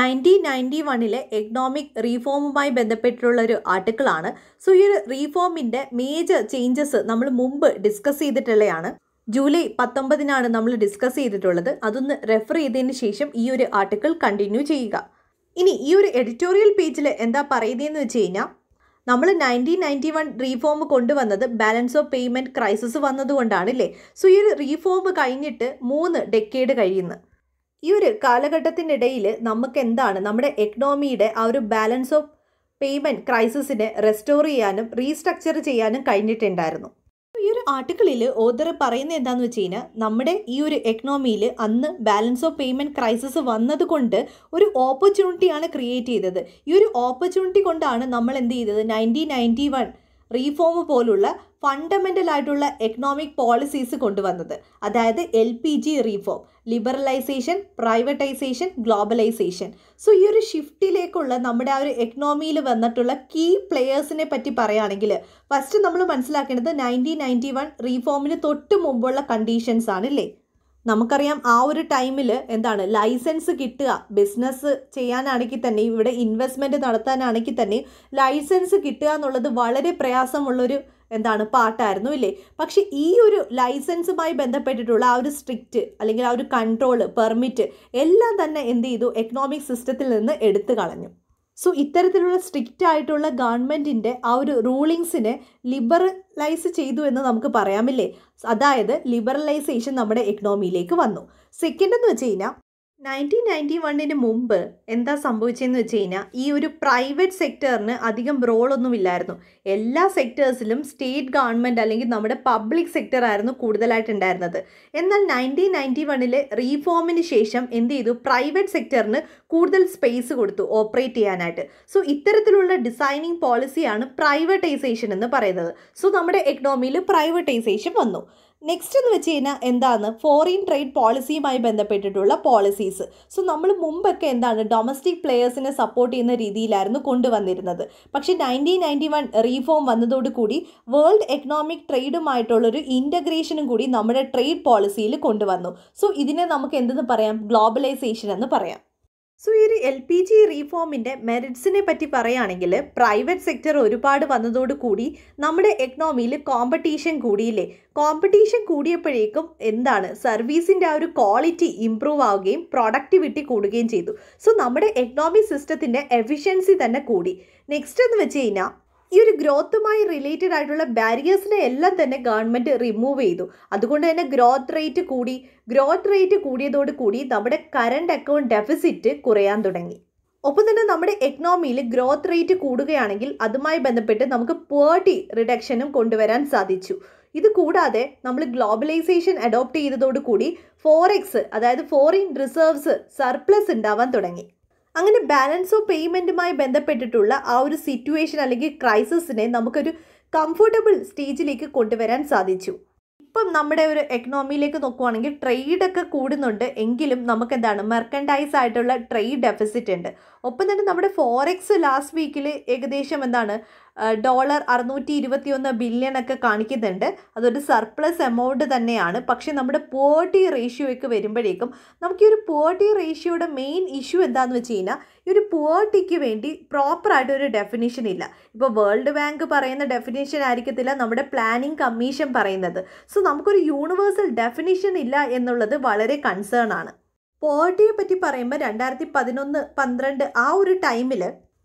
nineteen ninety വണ്ണിലെ എക്കണോമിക് റീഫോമുമായി ബന്ധപ്പെട്ടിട്ടുള്ള ഒരു ആർട്ടിക്കിളാണ് സോ ഈ ഒരു റീഫോമിൻ്റെ മേജർ ചേഞ്ചസ് നമ്മൾ മുമ്പ് ഡിസ്കസ് ചെയ്തിട്ടുള്ളതാണ് ജൂലൈ പത്തൊമ്പതിനാണ് നമ്മൾ ഡിസ്കസ് ചെയ്തിട്ടുള്ളത് അതൊന്ന് റെഫർ ചെയ്തതിന് ശേഷം ഈ ഒരു ആർട്ടിക്കിൾ കണ്ടിന്യൂ ചെയ്യുക ഇനി ഈ ഒരു എഡിറ്റോറിയൽ പേജിൽ എന്താ പറയുന്നതെന്ന് വെച്ച് കഴിഞ്ഞാൽ നമ്മൾ നയൻറ്റീൻ നയൻറ്റി വൺ റീഫോം കൊണ്ടുവന്നത് ബാലൻസ് ഓഫ് പേയ്മെൻറ്റ് ക്രൈസിസ് വന്നതുകൊണ്ടാണല്ലേ സോ ഈ ഒരു റീഫോം കഴിഞ്ഞിട്ട് മൂന്ന് ഡെക്കേഡ് കഴിയുന്നു ഈ ഒരു കാലഘട്ടത്തിനിടയിൽ നമുക്ക് എന്താണ് നമ്മുടെ എക്കണോമിയുടെ ആ ഒരു ബാലൻസ് ഓഫ് പേയ്മെൻറ്റ് ക്രൈസിസിനെ റെസ്റ്റോർ ചെയ്യാനും റീസ്ട്രക്ചർ ചെയ്യാനും കഴിഞ്ഞിട്ടുണ്ടായിരുന്നു ഈ ഒരു ആർട്ടിക്കിളിൽ ഓദർ പറയുന്നത് എന്താന്ന് വെച്ച് കഴിഞ്ഞാൽ നമ്മുടെ ഈ ഒരു എക്കണോമിയിൽ അന്ന് ബാലൻസ് ഓഫ് പേയ്മെൻറ്റ് ക്രൈസിസ് വന്നതുകൊണ്ട് ഒരു ഓപ്പർച്യൂണിറ്റിയാണ് ക്രിയേറ്റ് ചെയ്തത് ഈ ഒരു ഓപ്പർച്യൂണിറ്റി കൊണ്ടാണ് നമ്മൾ എന്ത് ചെയ്തത് നയൻറ്റീൻ നയൻറ്റി വൺ റീഫോം പോലുള്ള ഫണ്ടമെൻ്റൽ ആയിട്ടുള്ള എക്കണോമിക് പോളിസീസ് കൊണ്ടുവന്നത് അതായത് L P G reform liberalisation privatisation globalisation so ഈ ഒരു ഷിഫ്റ്റിലേക്കുള്ള നമ്മുടെ ആ ഒരു എക്കണോമിയിൽ വന്നിട്ടുള്ള കീ പ്ലെയേഴ്സിനെ പറ്റി പറയുകയാണെങ്കിൽ ഫസ്റ്റ് നമ്മൾ മനസ്സിലാക്കേണ്ടത് നയൻറ്റീൻ നയൻറ്റി വൺ റീഫോമിന് തൊട്ട് മുമ്പുള്ള കണ്ടീഷൻസ് ആണ് അല്ലേ നമുക്കറിയാം ആ ഒരു ടൈമിൽ എന്താണ് ലൈസൻസ് കിട്ടുക ബിസിനസ് ചെയ്യാനാണെങ്കിൽ തന്നെ ഇവിടെ ഇൻവെസ്റ്റ്മെൻറ്റ് നടത്താനാണെങ്കിൽ തന്നെ ലൈസൻസ് കിട്ടുക എന്നുള്ളത് വളരെ പ്രയാസമുള്ളൊരു എന്താണ് പാട്ടായിരുന്നു ഇല്ലേ പക്ഷെ ഈ ഒരു ലൈസൻസുമായി ബന്ധപ്പെട്ടിട്ടുള്ള ആ ഒരു സ്ട്രിക്റ്റ് അല്ലെങ്കിൽ ആ ഒരു കൺട്രോൾ പെർമിറ്റ് എല്ലാം തന്നെ എന്ത് ചെയ്തു എക്കണോമിക് സിസ്റ്റത്തിൽ നിന്ന് എടുത്തു കളഞ്ഞു സോ ഇത്തരത്തിലുള്ള സ്ട്രിക്റ്റ് ആയിട്ടുള്ള ഗവൺമെൻറ്റിൻ്റെ ആ ഒരു റൂളിങ്സിനെ ലിബറലൈസ് ചെയ്തു എന്ന് നമുക്ക് പറയാമില്ലേ അതായത് ലിബറലൈസേഷൻ നമ്മുടെ എക്കണോമിയിലേക്ക് വന്നു സെക്കൻഡ് എന്ന് വെച്ച് കഴിഞ്ഞാൽ നയൻറ്റീൻ നയൻറ്റി വണ്ണിന് മുമ്പ് എന്താ സംഭവിച്ചതെന്ന് വെച്ച് കഴിഞ്ഞാൽ ഈ ഒരു പ്രൈവറ്റ് സെക്ടറിന് അധികം റോളൊന്നുമില്ലായിരുന്നു എല്ലാ സെക്ടേഴ്സിലും സ്റ്റേറ്റ് ഗവൺമെൻറ് അല്ലെങ്കിൽ നമ്മുടെ പബ്ലിക് സെക്ടർ ആയിരുന്നു കൂടുതലായിട്ടുണ്ടായിരുന്നത് എന്നാൽ നയൻറ്റീൻ നയൻറ്റി വണ്ണിലെ റീഫോമിന് ശേഷം എന്ത് ചെയ്തു പ്രൈവറ്റ് സെക്ടറിന് കൂടുതൽ സ്പേസ് കൊടുത്തു ഓപ്പറേറ്റ് ചെയ്യാനായിട്ട് സോ ഇത്തരത്തിലുള്ള ഡിസൈനിങ് പോളിസിയാണ് പ്രൈവറ്റൈസേഷൻ എന്ന് പറയുന്നത് സോ നമ്മുടെ എക്കണോമിയിൽ പ്രൈവറ്റൈസേഷൻ വന്നു നെക്സ്റ്റ് എന്ന് വെച്ച് കഴിഞ്ഞാൽ എന്താണ് ഫോറിൻ ട്രേഡ് പോളിസിയുമായി ബന്ധപ്പെട്ടിട്ടുള്ള പോളിസീസ് സോ നമ്മൾ മുമ്പൊക്കെ എന്താണ് ഡൊമസ്റ്റിക് പ്ലെയേഴ്സിനെ സപ്പോർട്ട് ചെയ്യുന്ന രീതിയിലായിരുന്നു കൊണ്ടുവന്നിരുന്നത് പക്ഷേ നയൻറ്റീൻ നയൻറ്റി വൺ റീഫോം വന്നതോടുകൂടി വേൾഡ് എക്കണോമിക് ട്രേഡുമായിട്ടുള്ളൊരു ഇൻറ്റഗ്രേഷനും കൂടി നമ്മുടെ ട്രേഡ് പോളിസിയിൽ കൊണ്ടുവന്നു സോ ഇതിനെ നമുക്ക് എന്തെന്ന് പറയാം ഗ്ലോബലൈസേഷൻ എന്ന് പറയാം സോ ഈ ഒരു എൽ പി ജി റീഫോമിൻ്റെ മെറിറ്റ്സിനെ പറ്റി പറയുകയാണെങ്കിൽ പ്രൈവറ്റ് സെക്ടർ ഒരുപാട് വന്നതോടുകൂടി നമ്മുടെ എക്കണോമിയിൽ കോമ്പറ്റീഷൻ കൂടിയില്ലേ കോമ്പറ്റീഷൻ കൂടിയപ്പോഴേക്കും എന്താണ് സർവീസിൻ്റെ ആ ഒരു ക്വാളിറ്റി ഇമ്പ്രൂവ് ആവുകയും പ്രൊഡക്ടിവിറ്റി കൂടുകയും ചെയ്തു സോ നമ്മുടെ എക്കണോമിക് സിസ്റ്റത്തിൻ്റെ എഫിഷ്യൻസി തന്നെ കൂടി നെക്സ്റ്റ് എന്ന് വെച്ച് കഴിഞ്ഞാൽ ഈ ഒരു ഗ്രോത്തുമായി റിലേറ്റഡ് ആയിട്ടുള്ള ബാരിയേഴ്സിനെ എല്ലാം തന്നെ ഗവൺമെൻറ് റിമൂവ് ചെയ്തു അതുകൊണ്ട് തന്നെ ഗ്രോത്ത് റേറ്റ് കൂടി ഗ്രോത്ത് റേറ്റ് കൂടിയതോടുകൂടി നമ്മുടെ കറണ്ട് അക്കൗണ്ട് ഡെഫിസിറ്റ് കുറയാൻ തുടങ്ങി ഒപ്പം തന്നെ നമ്മുടെ എക്കണോമിയിൽ ഗ്രോത്ത് റേറ്റ് കൂടുകയാണെങ്കിൽ അതുമായി ബന്ധപ്പെട്ട് നമുക്ക് പേർട്ടി റിഡക്ഷനും കൊണ്ടുവരാൻ സാധിച്ചു ഇത് കൂടാതെ നമ്മൾ ഗ്ലോബലൈസേഷൻ അഡോപ്റ്റ് ചെയ്തതോടുകൂടി ഫോറെക്സ് അതായത് ഫോറിൻ റിസർവ്സ് സർപ്ലസ് ഉണ്ടാവാൻ തുടങ്ങി അങ്ങനെ ബാലൻസ് ഓഫ് പേയ്മെൻറ്റുമായി ബന്ധപ്പെട്ടിട്ടുള്ള ആ ഒരു സിറ്റുവേഷൻ അല്ലെങ്കിൽ ക്രൈസിസിനെ നമുക്കൊരു കംഫർട്ടബിൾ സ്റ്റേജിലേക്ക് കൊണ്ടുവരാൻ സാധിച്ചു ഇപ്പം നമ്മുടെ ഒരു എക്കണോമിയിലേക്ക് നോക്കുവാണെങ്കിൽ ട്രേഡൊക്കെ കൂടുന്നുണ്ട് എങ്കിലും നമുക്ക് എന്താണ് മെർക്കൻഡൈസ് ആയിട്ടുള്ള ട്രേഡ് ഡെഫിസിറ്റ് ഉണ്ട് ഒപ്പം തന്നെ നമ്മുടെ ഫോറെക്സ് ലാസ്റ്റ് വീക്കിൽ ഏകദേശം എന്താണ് ഡോളർ അറുന്നൂറ്റി ഒന്ന് ബില്യൺ ഒക്കെ കാണിക്കുന്നുണ്ട് അതൊരു സർപ്ലസ് എമൗണ്ട് തന്നെയാണ് പക്ഷേ നമ്മുടെ പോവർട്ടി റേഷ്യോയ്ക്ക് വരുമ്പോഴേക്കും നമുക്ക് ഈ ഒരു പോവർട്ടി റേഷ്യോയുടെ മെയിൻ ഇഷ്യൂ എന്താണെന്ന് വെച്ച് കഴിഞ്ഞാൽ ഈ ഒരു പോവർട്ടിക്ക് വേണ്ടി പ്രോപ്പറായിട്ട് ഒരു ഡെഫിനേഷൻ ഇല്ല ഇപ്പോൾ വേൾഡ് ബാങ്ക് പറയുന്ന ഡെഫിനേഷൻ ആയിരിക്കത്തില്ല നമ്മുടെ പ്ലാനിങ് കമ്മീഷൻ പറയുന്നത് സോ നമുക്കൊരു യൂണിവേഴ്സൽ ഡെഫിനേഷൻ ഇല്ല എന്നുള്ളത് വളരെ കൺസേൺ ആണ് പോവർട്ടിയെ പറ്റി പറയുമ്പോൾ രണ്ടായിരത്തി പതിനൊന്ന് പന്ത്രണ്ട് ആ ഒരു ടൈമിൽ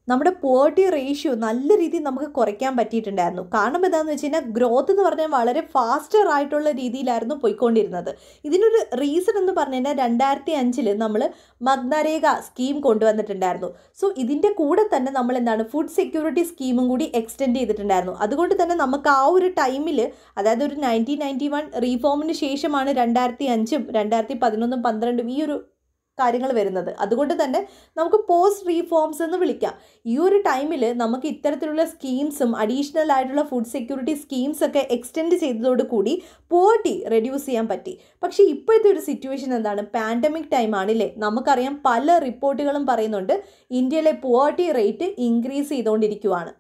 നമ്മുടെ പോവർട്ടി റേഷ്യോ നല്ല രീതിയിൽ നമുക്ക് കുറയ്ക്കാൻ പറ്റിയിട്ടുണ്ടായിരുന്നു കാരണം എന്താണെന്ന് വെച്ച് കഴിഞ്ഞാൽ ഗ്രോത്ത് എന്ന് പറഞ്ഞാൽ വളരെ ഫാസ്റ്റർ ആയിട്ടുള്ള രീതിയിലായിരുന്നു പോയിക്കൊണ്ടിരുന്നത് ഇതിനൊരു റീസൺ എന്ന് പറഞ്ഞു കഴിഞ്ഞാൽ രണ്ടായിരത്തി അഞ്ചിൽ നമ്മൾ മഗ്നരേഖ സ്കീം കൊണ്ടുവന്നിട്ടുണ്ടായിരുന്നു സോ ഇതിൻ്റെ കൂടെ തന്നെ നമ്മൾ എന്താണ് ഫുഡ് സെക്യൂരിറ്റി സ്കീമും കൂടി എക്സ്റ്റെൻഡ് ചെയ്തിട്ടുണ്ടായിരുന്നു അതുകൊണ്ട് തന്നെ നമുക്ക് ആ ഒരു ടൈമിൽ അതായത് ഒരു നയൻറ്റീൻ നയൻറ്റി വൺ റീഫോമിന് ശേഷമാണ് രണ്ടായിരത്തി അഞ്ചും രണ്ടായിരത്തി പതിനൊന്നും പന്ത്രണ്ടും ഈ ഒരു കാര്യങ്ങൾ വരുന്നത് അതുകൊണ്ട് തന്നെ നമുക്ക് പോസ്റ്റ് റീഫോംസ് എന്ന് വിളിക്കാം ഈ ഒരു ടൈമിൽ നമുക്ക് ഇത്തരത്തിലുള്ള സ്കീംസും അഡീഷണൽ ആയിട്ടുള്ള ഫുഡ് സെക്യൂരിറ്റി സ്കീംസ് ഒക്കെ എക്സ്റ്റെൻഡ് ചെയ്തതോടുകൂടി പോവർട്ടി റെഡ്യൂസ് ചെയ്യാൻ പറ്റി പക്ഷേ ഇപ്പോഴത്തെ ഒരു സിറ്റുവേഷൻ എന്താണ് പാൻഡമിക് ടൈം ആണില്ലേ നമുക്കറിയാം പല റിപ്പോർട്ടുകളും പറയുന്നുണ്ട് ഇന്ത്യയിലെ പോവർട്ടി റേറ്റ് ഇൻക്രീസ് ചെയ്തുകൊണ്ടിരിക്കുകയാണ്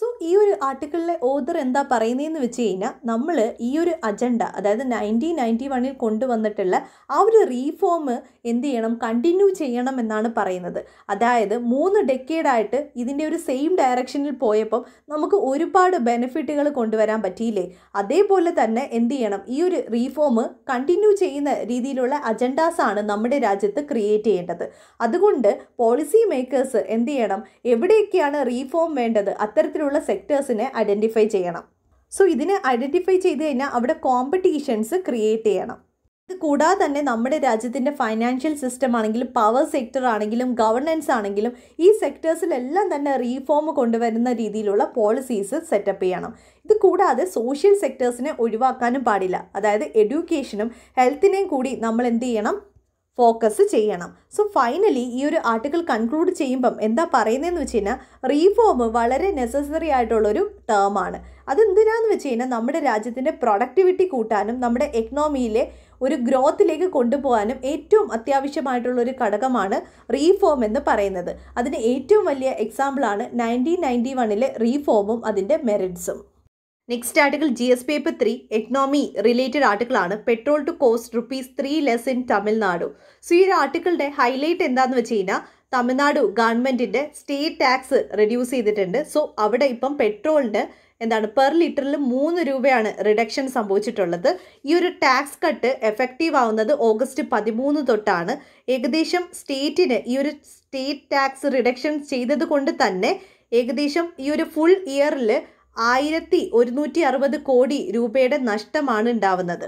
സോ ഈ ഒരു ആർട്ടിക്കിളിലെ ഓദർ എന്താ പറയുന്നതെന്ന് വെച്ച് കഴിഞ്ഞാൽ നമ്മൾ ഈ ഒരു അജണ്ട അതായത് നയൻറ്റീൻ നയൻറ്റി വണ്ണിൽ കൊണ്ടുവന്നിട്ടുള്ള ആ ഒരു റീഫോം എന്ത് ചെയ്യണം കണ്ടിന്യൂ ചെയ്യണം എന്നാണ് പറയുന്നത് അതായത് മൂന്ന് ഡെക്കേഡായിട്ട് ഇതിൻ്റെ ഒരു സെയിം ഡയറക്ഷനിൽ പോയപ്പം നമുക്ക് ഒരുപാട് ബെനിഫിറ്റുകൾ കൊണ്ടുവരാൻ പറ്റിയില്ലേ അതേപോലെ തന്നെ എന്ത് ചെയ്യണം ഈ ഒരു റീഫോം കണ്ടിന്യൂ ചെയ്യുന്ന രീതിയിലുള്ള അജണ്ടാസാണ് നമ്മുടെ രാജ്യത്ത് ക്രിയേറ്റ് ചെയ്യേണ്ടത് അതുകൊണ്ട് പോളിസി മേക്കേഴ്സ് എന്ത് ചെയ്യണം എവിടെയൊക്കെയാണ് റീഫോം വേണ്ടത് അത്തരത്തിലുള്ള ഇതുപോലുള്ള സെക്ടേഴ്സിനെ ഐഡൻറ്റിഫൈ ചെയ്യണം സോ ഇതിനെ ഐഡൻറ്റിഫൈ ചെയ്ത് കഴിഞ്ഞാൽ അവിടെ കോമ്പറ്റീഷൻസ് ക്രിയേറ്റ് ചെയ്യണം ഇത് കൂടാതെ തന്നെ നമ്മുടെ രാജ്യത്തിൻ്റെ ഫൈനാൻഷ്യൽ സിസ്റ്റം ആണെങ്കിലും പവർ സെക്ടർ ആണെങ്കിലും ഗവർണൻസ് ആണെങ്കിലും ഈ സെക്ടേഴ്സിലെല്ലാം തന്നെ റീഫോം കൊണ്ടുവരുന്ന രീതിയിലുള്ള പോളിസീസ് സെറ്റപ്പ് ചെയ്യണം ഇത് കൂടാതെ സോഷ്യൽ സെക്ടേഴ്സിനെ ഒഴിവാക്കാനും പാടില്ല അതായത് എഡ്യൂക്കേഷനും ഹെൽത്തിനെയും കൂടി നമ്മൾ എന്ത് ചെയ്യണം ഫോക്കസ് ചെയ്യണം സോ ഫൈനലി ഈ ഒരു ആർട്ടിക്കിൾ കൺക്ലൂഡ് ചെയ്യുമ്പം എന്താ പറയുന്നതെന്ന് വെച്ച് കഴിഞ്ഞാൽ റീഫോം വളരെ നെസസറി ആയിട്ടുള്ളൊരു ടേമാണ് അതെന്തിനാന്ന് വെച്ച് കഴിഞ്ഞാൽ നമ്മുടെ രാജ്യത്തിൻ്റെ പ്രൊഡക്ടിവിറ്റി കൂട്ടാനും നമ്മുടെ എക്കണോമിയിലെ ഒരു ഗ്രോത്തിലേക്ക് കൊണ്ടുപോകാനും ഏറ്റവും അത്യാവശ്യമായിട്ടുള്ള ഒരു ഘടകമാണ് റീഫോം എന്ന് പറയുന്നത് അതിന് ഏറ്റവും വലിയ എക്സാമ്പിളാണ് നയൻറ്റീൻ നയൻറ്റി വണ്ണിലെ റീഫോമും അതിൻ്റെ മെറിറ്റ്സും next article G S paper three economy related article ആണ് petrol to cost rupees three less in Tamil Nadu so ഈ ഒരു ആർട്ടിക്കിളുടെ ഹൈലൈറ്റ് എന്താന്ന് വെച്ച് കഴിഞ്ഞാൽ തമിഴ്നാടു ഗവൺമെൻറ്റിൻ്റെ സ്റ്റേറ്റ് ടാക്സ് റെഡ്യൂസ് ചെയ്തിട്ടുണ്ട് സോ അവിടെ ഇപ്പം പെട്രോളിന് എന്താണ് പെർ ലിറ്ററിൽ മൂന്ന് രൂപയാണ് റിഡക്ഷൻ സംഭവിച്ചിട്ടുള്ളത് ഈ ഒരു ടാക്സ് കട്ട് എഫക്റ്റീവ് ആവുന്നത് ഓഗസ്റ്റ് പതിമൂന്ന് തൊട്ടാണ് ഏകദേശം സ്റ്റേറ്റിന് ഈ ഒരു സ്റ്റേറ്റ് ടാക്സ് റിഡക്ഷൻ ചെയ്തത് കൊണ്ട് തന്നെ ഏകദേശം ഈ ഒരു ഫുൾ ഇയറിൽ ആയിരത്തി ഒരുന്നൂറ്റി അറുപത് കോടി രൂപയുടെ നഷ്ടമാണ് ഉണ്ടാവുന്നത്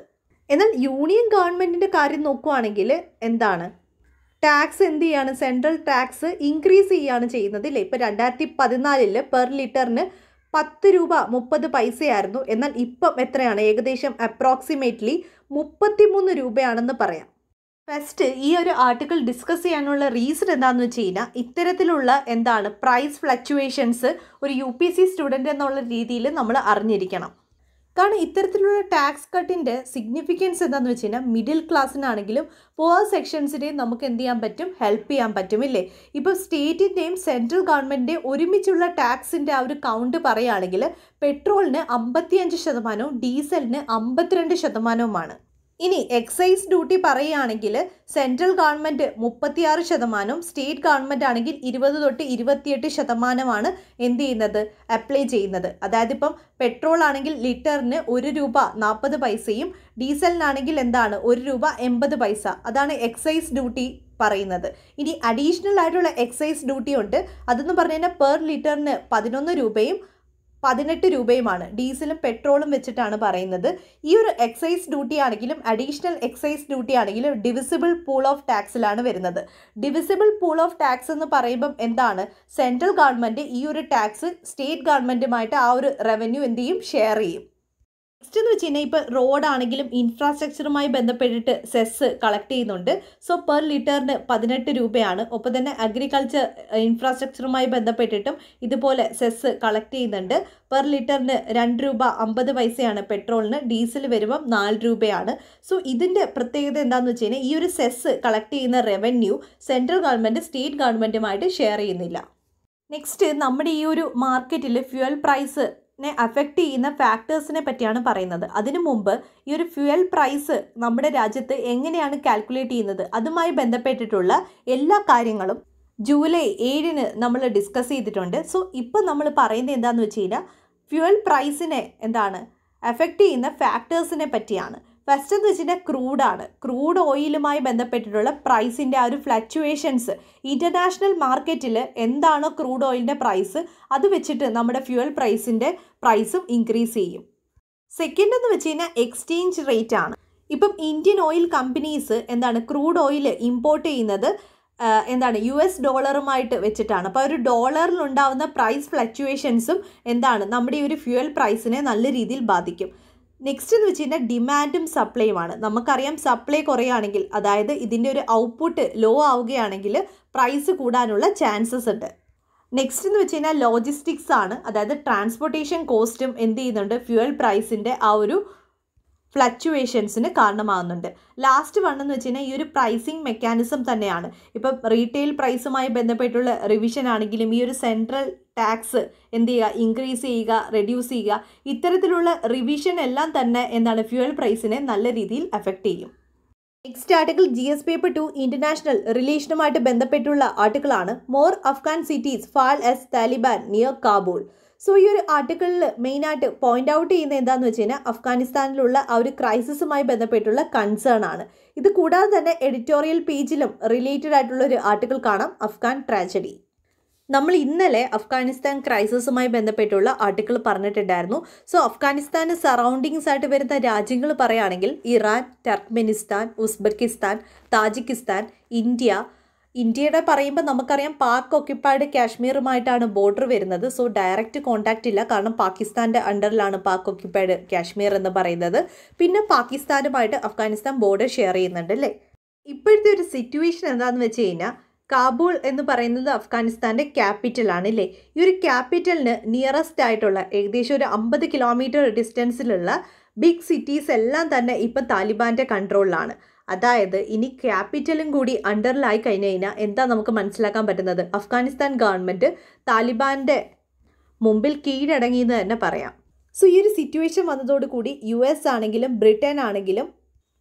എന്നാൽ യൂണിയൻ ഗവൺമെൻറ്റിൻ്റെ കാര്യം നോക്കുവാണെങ്കിൽ എന്താണ് ടാക്സ് എന്ത് ചെയ്യാണ് സെൻട്രൽ ടാക്സ് ഇൻക്രീസ് ചെയ്യുകയാണ് ചെയ്യുന്നത് ഇല്ലേ ഇപ്പോൾ രണ്ടായിരത്തി പതിനാലിൽ പെർ ലിറ്ററിന് പത്ത് രൂപ മുപ്പത് പൈസയായിരുന്നു എന്നാൽ ഇപ്പം എത്രയാണ് ഏകദേശം അപ്രോക്സിമേറ്റ്ലി മൂന്ന് രൂപയാണെന്ന് പറയാം ഫസ്റ്റ് ഈ ഒരു ആർട്ടിക്കിൾ ഡിസ്കസ് ചെയ്യാനുള്ള റീസൺ എന്താണെന്ന് വെച്ച് കഴിഞ്ഞാൽ ഇത്തരത്തിലുള്ള എന്താണ് പ്രൈസ് ഫ്ലക്ച്വേഷൻസ് ഒരു യു പി സി സ്റ്റുഡൻറ്റ് എന്നുള്ള രീതിയിൽ നമ്മൾ അറിഞ്ഞിരിക്കണം കാരണം ഇത്തരത്തിലുള്ള ടാക്സ് കട്ടിൻ്റെ സിഗ്നിഫിക്കൻസ് എന്താണെന്ന് വെച്ച് കഴിഞ്ഞാൽ മിഡിൽ ക്ലാസ്സിനാണെങ്കിലും പോർ സെക്ഷൻസിനെയും നമുക്ക് എന്ത് ചെയ്യാൻ പറ്റും ഹെൽപ്പ് ചെയ്യാൻ പറ്റും ഇല്ലേ ഇപ്പോൾ സ്റ്റേറ്റിൻ്റെയും സെൻട്രൽ ഗവൺമെൻറ്റിൻ്റെയും ഒരുമിച്ചുള്ള ടാക്സിൻ്റെ ആ ഒരു കൗണ്ട് പറയുകയാണെങ്കിൽ പെട്രോളിന് അമ്പത്തിയഞ്ച് ശതമാനവും ഡീസലിന് അമ്പത്തിരണ്ട് ശതമാനവുമാണ് ഇനി എക്സൈസ് ഡ്യൂട്ടി പറയുകയാണെങ്കിൽ സെൻട്രൽ ഗവൺമെൻറ് മുപ്പത്തിയാറ് ശതമാനവും സ്റ്റേറ്റ് ഗവൺമെൻറ് ആണെങ്കിൽ ഇരുപത് തൊട്ട് ഇരുപത്തിയെട്ട് ശതമാനമാണ് എന്ത് ചെയ്യുന്നത് അപ്ലൈ ചെയ്യുന്നത് അതായത് ഇപ്പം പെട്രോൾ ആണെങ്കിൽ ലിറ്ററിന് ഒരു രൂപ നാൽപ്പത് പൈസയും ഡീസലിനാണെങ്കിൽ എന്താണ് ഒരു രൂപ എൺപത് പൈസ അതാണ് എക്സൈസ് ഡ്യൂട്ടി പറയുന്നത് ഇനി അഡീഷണൽ ആയിട്ടുള്ള എക്സൈസ് ഡ്യൂട്ടി ഉണ്ട് അതെന്ന് പറഞ്ഞു കഴിഞ്ഞാൽ പെർ ലിറ്ററിന് പതിനൊന്ന് രൂപയും പതിനെട്ട് രൂപയുമാണ് ഡീസലും പെട്രോളും വെച്ചിട്ടാണ് പറയുന്നത് ഈ ഒരു എക്സൈസ് ഡ്യൂട്ടി ആണെങ്കിലും അഡീഷണൽ എക്സൈസ് ഡ്യൂട്ടി ആണെങ്കിലും ഡിവിസിബിൾ പൂൾ ഓഫ് ടാക്സിലാണ് വരുന്നത് ഡിവിസിബിൾ പൂൾ ഓഫ് ടാക്സ് എന്ന് പറയുമ്പം എന്താണ് സെൻട്രൽ ഗവൺമെൻറ് ഈ ഒരു ടാക്സ് സ്റ്റേറ്റ് ഗവൺമെൻറ്റുമായിട്ട് ആ ഒരു റവന്യൂ എന്ത് ചെയ്യും ഷെയർ ചെയ്യും നെക്സ്റ്റ് എന്ന് വെച്ച് കഴിഞ്ഞാൽ ഇപ്പോൾ റോഡാണെങ്കിലും ഇൻഫ്രാസ്ട്രക്ചറുമായി ബന്ധപ്പെട്ടിട്ട് സെസ് കളക്ട് ചെയ്യുന്നുണ്ട് സോ പെർ ലിറ്ററിന് പതിനെട്ട് രൂപയാണ് ഒപ്പം തന്നെ അഗ്രികൾച്ചർ ഇൻഫ്രാസ്ട്രക്ചറുമായി ബന്ധപ്പെട്ടിട്ടും ഇതുപോലെ സെസ് കളക്ട് ചെയ്യുന്നുണ്ട് പെർ ലിറ്ററിന് രണ്ട് രൂപ അമ്പത് പൈസയാണ് പെട്രോളിന് ഡീസൽ വരുമ്പം നാല് രൂപയാണ് സോ ഇതിൻ്റെ പ്രത്യേകത എന്താണെന്ന് വെച്ച് കഴിഞ്ഞാൽ ഈ ഒരു സെസ് കളക്ട് ചെയ്യുന്ന റവന്യൂ സെൻട്രൽ ഗവൺമെൻറ് സ്റ്റേറ്റ് ഗവൺമെൻറ്റുമായിട്ട് ഷെയർ ചെയ്യുന്നില്ല നെക്സ്റ്റ് നമ്മുടെ ഈ ഒരു മാർക്കറ്റിൽ ഫ്യുവൽ പ്രൈസ് നെ അഫക്റ്റ് ചെയ്യുന്ന ഫാക്ടേഴ്സിനെ പറ്റിയാണ് പറയുന്നത് അതിനു മുമ്പ് ഈ ഒരു ഫ്യുവൽ പ്രൈസ് നമ്മുടെ രാജ്യത്ത് എങ്ങനെയാണ് കാൽക്കുലേറ്റ് ചെയ്യുന്നത് അതുമായി ബന്ധപ്പെട്ടിട്ടുള്ള എല്ലാ കാര്യങ്ങളും ജൂലൈ ഏഴിന് നമ്മൾ ഡിസ്കസ് ചെയ്തിട്ടുണ്ട് സോ ഇപ്പം നമ്മൾ പറയുന്നത് എന്താണെന്ന് വെച്ച് കഴിഞ്ഞാൽ ഫ്യുവൽ പ്രൈസിനെ എന്താണ് അഫക്റ്റ് ചെയ്യുന്ന ഫാക്ടേഴ്സിനെ പറ്റിയാണ് വെസ്റ്റേൺ റിച്ചിൻ്റെ ക്രൂഡാണ് ക്രൂഡ് ഓയിലുമായി ബന്ധപ്പെട്ടിട്ടുള്ള പ്രൈസിൻ്റെ ആ ഒരു ഫ്ലക്ച്വേഷൻസ് ഇൻ്റർനാഷണൽ മാർക്കറ്റിൽ എന്താണോ ക്രൂഡ് ഓയിലിൻ്റെ പ്രൈസ് അത് വെച്ചിട്ട് നമ്മുടെ ഫ്യൂവൽ പ്രൈസിൻ്റെ പ്രൈസും ഇൻക്രീസ് ചെയ്യും സെക്കൻഡ് എന്ന് വെച്ച് കഴിഞ്ഞാൽ എക്സ്ചേഞ്ച് റേറ്റ് ആണ് ഇപ്പം ഇന്ത്യൻ ഓയിൽ കമ്പനീസ് എന്താണ് ക്രൂഡ് ഓയിൽ ഇമ്പോർട്ട് ചെയ്യുന്നത് എന്താണ് യു എസ് ഡോളറുമായിട്ട് വെച്ചിട്ടാണ് അപ്പോൾ ഒരു ഡോളറിലുണ്ടാവുന്ന പ്രൈസ് ഫ്ലക്ച്വേഷൻസും എന്താണ് നമ്മുടെ ഈ ഒരു ഫ്യൂവൽ പ്രൈസിനെ നല്ല രീതിയിൽ ബാധിക്കും നെക്സ്റ്റ് എന്ന് വെച്ച് കഴിഞ്ഞാൽ ഡിമാൻഡും സപ്ലൈയുമാണ് നമുക്കറിയാം സപ്ലൈ കുറയുകയാണെങ്കിൽ അതായത് ഇതിൻ്റെ ഒരു ഔട്ട്പുട്ട് ലോ ആവുകയാണെങ്കിൽ പ്രൈസ് കൂടാനുള്ള ചാൻസസ് ഉണ്ട് നെക്സ്റ്റ് എന്ന് വെച്ച് കഴിഞ്ഞാൽ ലോജിസ്റ്റിക്സ് ആണ് അതായത് ട്രാൻസ്പോർട്ടേഷൻ കോസ്റ്റും എന്ത് ചെയ്യുന്നുണ്ട് ഫ്യൂവൽ പ്രൈസിൻ്റെ ആ ഒരു ഫ്ലക്ച്വേഷൻസിന് കാരണമാകുന്നുണ്ട് ലാസ്റ്റ് വൺ എന്ന് വെച്ച് കഴിഞ്ഞാൽ ഈ ഒരു പ്രൈസിങ് മെക്കാനിസം തന്നെയാണ് ഇപ്പം റീറ്റെയിൽ പ്രൈസുമായി ബന്ധപ്പെട്ടുള്ള റിവിഷൻ ആണെങ്കിലും ഈ ഒരു സെൻട്രൽ ടാക്സ് എന്ത് ചെയ്യുക ഇൻക്രീസ് ചെയ്യുക റെഡ്യൂസ് ചെയ്യുക ഇത്തരത്തിലുള്ള റിവിഷൻ എല്ലാം തന്നെ എന്താണ് ഫ്യൂവൽ പ്രൈസിനെ നല്ല രീതിയിൽ എഫക്റ്റ് ചെയ്യും next article G S paper two international റിലേഷനുമായിട്ട് ബന്ധപ്പെട്ടുള്ള ആർട്ടിക്കിളാണ് more Afghan cities falls Taliban near Kabul so ഈ ഒരു ആർട്ടിക്കിളിൽ മെയിനായിട്ട് പോയിന്റ് ഔട്ട് ചെയ്യുന്നത് എന്താണെന്ന് വെച്ച് കഴിഞ്ഞാൽ അഫ്ഗാനിസ്ഥാനിലുള്ള ആ ഒരു ക്രൈസിസുമായി ബന്ധപ്പെട്ടുള്ള കൺസേൺ ആണ് ഇത് കൂടാതെ തന്നെ എഡിറ്റോറിയൽ പേജിലും റിലേറ്റഡ് ആയിട്ടുള്ള ഒരു ആർട്ടിക്കിൾ കാണാം അഫ്ഗാൻ ട്രാജഡി നമ്മൾ ഇന്നലെ അഫ്ഗാനിസ്ഥാൻ ക്രൈസിസുമായി ബന്ധപ്പെട്ടുള്ള ആർട്ടിക്കിൾ പറഞ്ഞിട്ടുണ്ടായിരുന്നു സോ അഫ്ഗാനിസ്ഥാന് സറൗണ്ടിങ്സ് ആയിട്ട് വരുന്ന രാജ്യങ്ങൾ പറയുകയാണെങ്കിൽ Iran Turkmenistan Uzbekistan Tajikistan India ഇന്ത്യയുടെ പറയുമ്പോൾ നമുക്കറിയാം പാക് ഒക്യുപ്പൈഡ് കാശ്മീറുമായിട്ടാണ് ബോർഡർ വരുന്നത് സോ ഡയറക്റ്റ് കോണ്ടാക്റ്റ് ഇല്ല കാരണം പാകിസ്ഥാൻ്റെ അണ്ടറിലാണ് പാക് ഒക്യുപ്പൈഡ് കാശ്മീർ എന്ന് പറയുന്നത് പിന്നെ പാകിസ്ഥാനുമായിട്ട് അഫ്ഗാനിസ്ഥാൻ ബോർഡർ ഷെയർ ചെയ്യുന്നുണ്ട് അല്ലേ ഇപ്പോഴത്തെ ഒരു സിറ്റുവേഷൻ എന്താണെന്ന് വെച്ച് കഴിഞ്ഞാൽ കാബൂൾ എന്ന് പറയുന്നത് അഫ്ഗാനിസ്ഥാൻ്റെ ക്യാപിറ്റലാണ് അല്ലേ ഈ ഒരു ക്യാപിറ്റലിന് നിയറസ്റ്റ് ആയിട്ടുള്ള ഏകദേശം ഒരു അമ്പത് കിലോമീറ്റർ ഡിസ്റ്റൻസിലുള്ള ബിഗ് സിറ്റീസ് എല്ലാം തന്നെ ഇപ്പം താലിബാൻ്റെ കൺട്രോളിലാണ് അതായത് ഇനി ക്യാപിറ്റലും കൂടി അണ്ടറിലായി കഴിഞ്ഞു കഴിഞ്ഞാൽ എന്താ നമുക്ക് മനസ്സിലാക്കാൻ പറ്റുന്നത് അഫ്ഗാനിസ്ഥാൻ ഗവൺമെൻറ് താലിബാൻ്റെ മുമ്പിൽ കീഴടങ്ങി എന്ന് തന്നെ പറയാം സോ ഈ ഒരു സിറ്റുവേഷൻ വന്നതോടുകൂടി യു എസ് ആണെങ്കിലും ബ്രിട്ടൻ ആണെങ്കിലും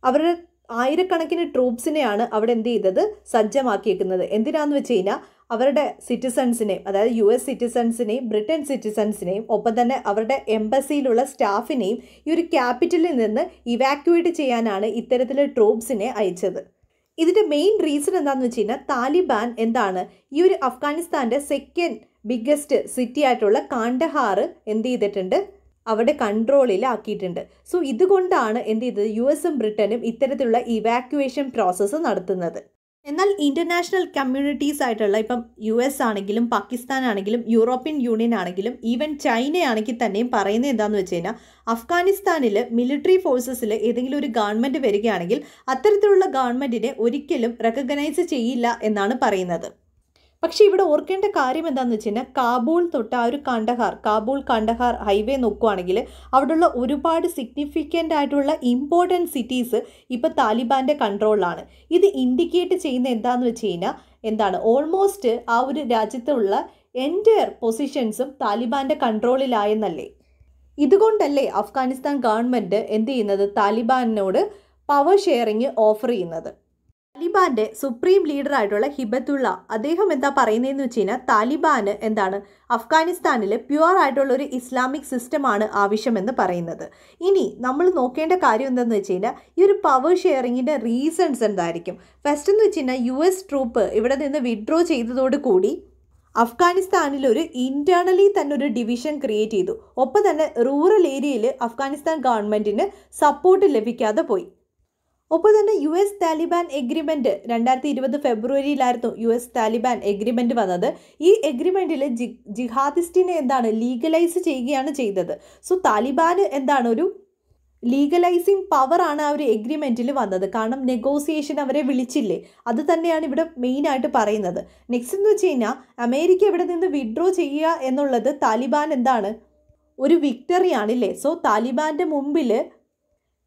അവരുടെ ആയിരക്കണക്കിന് ട്രൂപ്സിനെയാണ് അവിടെ എന്ത് ചെയ്തത് സജ്ജമാക്കിയേക്കുന്നത് എന്തിനാന്ന് വെച്ച് കഴിഞ്ഞാൽ അവരുടെ സിറ്റിസൺസിനെയും അതായത് യു എസ് സിറ്റിസൺസിനെയും ബ്രിട്ടൻ സിറ്റിസൺസിനെയും ഒപ്പം തന്നെ അവരുടെ എംബസിയിലുള്ള സ്റ്റാഫിനെയും ഈ ഒരു ക്യാപിറ്റലിൽ നിന്ന് ഇവാക്യുവേറ്റ് ചെയ്യാനാണ് ഇത്തരത്തിലെ ട്രോപ്സിനെ അയച്ചത് ഇതിൻ്റെ മെയിൻ റീസൺ എന്താണെന്ന് വെച്ച് കഴിഞ്ഞാൽ താലിബാൻ എന്താണ് ഈ ഒരു അഫ്ഗാനിസ്ഥാൻ്റെ സെക്കൻഡ് ബിഗ്ഗസ്റ്റ് സിറ്റി ആയിട്ടുള്ള കാണ്ടഹാർ എന്ത് ചെയ്തിട്ടുണ്ട് അവിടെ കൺട്രോളിൽ ആക്കിയിട്ടുണ്ട് സോ ഇതുകൊണ്ടാണ് എന്ത് ചെയ്തത് യു എസും ബ്രിട്ടനും ഇത്തരത്തിലുള്ള ഇവാക്യുവേഷൻ പ്രോസസ്സ് നടത്തുന്നത് എന്നാൽ ഇൻ്റർനാഷണൽ കമ്മ്യൂണിറ്റീസ് ആയിട്ടുള്ള ഇപ്പം യു എസ് ആണെങ്കിലും പാകിസ്ഥാൻ ആണെങ്കിലും യൂറോപ്യൻ യൂണിയൻ ആണെങ്കിലും ഈവൻ ചൈനയാണെങ്കിൽ തന്നെയും പറയുന്നത് എന്താണെന്ന് വെച്ച് കഴിഞ്ഞാൽ അഫ്ഗാനിസ്ഥാനിൽ മിലിറ്ററി ഫോഴ്സസിൽ ഏതെങ്കിലും ഒരു ഗവൺമെൻറ് വരികയാണെങ്കിൽ അത്തരത്തിലുള്ള ഗവൺമെൻറ്റിനെ ഒരിക്കലും റെക്കഗ്നൈസ് ചെയ്യില്ല എന്നാണ് പറയുന്നത് പക്ഷേ ഇവിടെ ഓർക്കേണ്ട കാര്യം എന്താണെന്ന് വെച്ച് കഴിഞ്ഞാൽ കാബൂൾ തൊട്ട് ആ ഒരു കണ്ടഹാർ കാബൂൾ കണ്ടഹാർ ഹൈവേ നോക്കുകയാണെങ്കിൽ അവിടെയുള്ള ഒരുപാട് സിഗ്നിഫിക്കൻ്റ് ആയിട്ടുള്ള ഇമ്പോർട്ടൻറ്റ് സിറ്റീസ് ഇപ്പോൾ താലിബാൻ്റെ കൺട്രോളിലാണ് ഇത് ഇൻഡിക്കേറ്റ് ചെയ്യുന്ന എന്താണെന്ന് വെച്ച് കഴിഞ്ഞാൽ എന്താണ് ഓൾമോസ്റ്റ് ആ ഒരു രാജ്യത്തുള്ള എൻ്റയർ പൊസിഷൻസും താലിബാൻ്റെ കൺട്രോളിലായെന്നല്ലേ ഇതുകൊണ്ടല്ലേ അഫ്ഗാനിസ്ഥാൻ ഗവൺമെൻറ് എന്ത് ചെയ്യുന്നത് താലിബാനിനോട് പവർ ഷെയറിങ് ഓഫർ ചെയ്യുന്നത് താലിബാന്റെ സുപ്രീം ലീഡർ ആയിട്ടുള്ള ഹിബത്തുള്ള അദ്ദേഹം എന്താ പറയുന്നതെന്ന് വെച്ച് കഴിഞ്ഞാൽ താലിബാന് എന്താണ് അഫ്ഗാനിസ്ഥാനിൽ പ്യുവർ ആയിട്ടുള്ള ഒരു ഇസ്ലാമിക് സിസ്റ്റമാണ് ആവശ്യമെന്ന് പറയുന്നത് ഇനി നമ്മൾ നോക്കേണ്ട കാര്യം എന്താണെന്ന് വെച്ച് കഴിഞ്ഞാൽ ഈ ഒരു പവർ ഷെയറിങ്ങിൻ്റെ റീസൺസ് എന്തായിരിക്കും ഫസ്റ്റ് എന്ന് വെച്ച് കഴിഞ്ഞാൽ യു എസ് ട്രൂപ്പ് ഇവിടെ നിന്ന് വിഡ്രോ ചെയ്തതോടുകൂടി അഫ്ഗാനിസ്ഥാനിൽ ഒരു ഇൻറ്റേർണലി തന്നെ ഒരു ഡിവിഷൻ ക്രിയേറ്റ് ചെയ്തു ഒപ്പം തന്നെ റൂറൽ ഏരിയയിൽ അഫ്ഗാനിസ്ഥാൻ ഗവൺമെൻറ്റിന് സപ്പോർട്ട് ലഭിക്കാതെ പോയി ഒപ്പം തന്നെ യു എസ് താലിബാൻ എഗ്രിമെൻറ്റ് രണ്ടായിരത്തി ഇരുപത് ഫെബ്രുവരിയിലായിരുന്നു യു എസ് താലിബാൻ എഗ്രിമെൻറ്റ് വന്നത് ഈ എഗ്രിമെൻറ്റിൽ ജി ജിഹാദിസ്റ്റിനെ എന്താണ് ലീഗലൈസ് ചെയ്യുകയാണ് ചെയ്തത് സോ താലിബാന് എന്താണ് ഒരു ലീഗലൈസിങ് പവറാണ് ആ ഒരു എഗ്രിമെൻറ്റിൽ വന്നത് കാരണം നെഗോസിയേഷൻ അവരെ വിളിച്ചില്ലേ അത് തന്നെയാണ് ഇവിടെ മെയിനായിട്ട് പറയുന്നത് നെക്സ്റ്റ് എന്ന് വെച്ച് കഴിഞ്ഞാൽ അമേരിക്ക ഇവിടെ നിന്ന് വിഡ്രോ ചെയ്യുക എന്നുള്ളത് താലിബാൻ എന്താണ് ഒരു ഇല്ലേ സോ താലിബാൻ്റെ മുമ്പിൽ